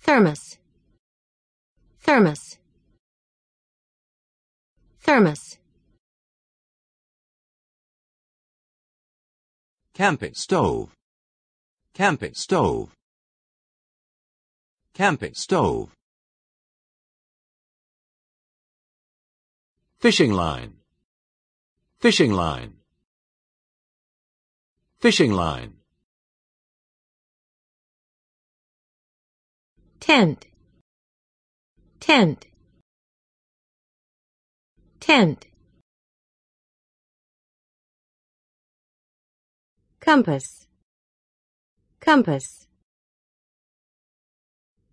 thermos thermos thermos camping stove camping stove camping stove fishing line fishing line fishing line tent tent tent compass compass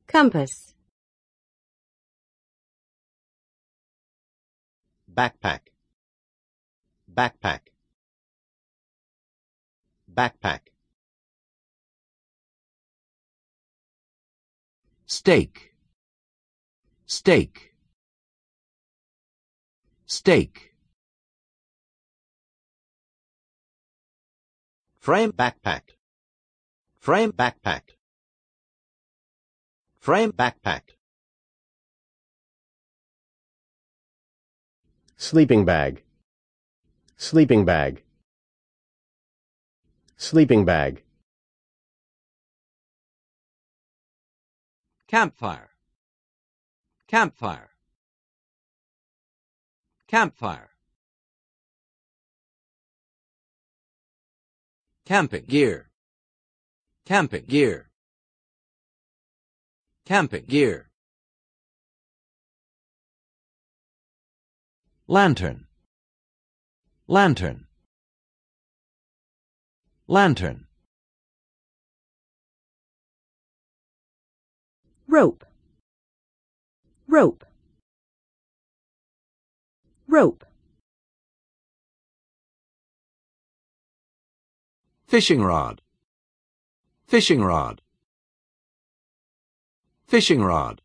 compass backpack backpack backpack steak steak steak frame backpack frame backpack frame backpack sleeping bag sleeping bag sleeping bag campfire campfire campfire camping gear camping gear camping gear lantern lantern lantern rope rope rope fishing rod fishing rod fishing rod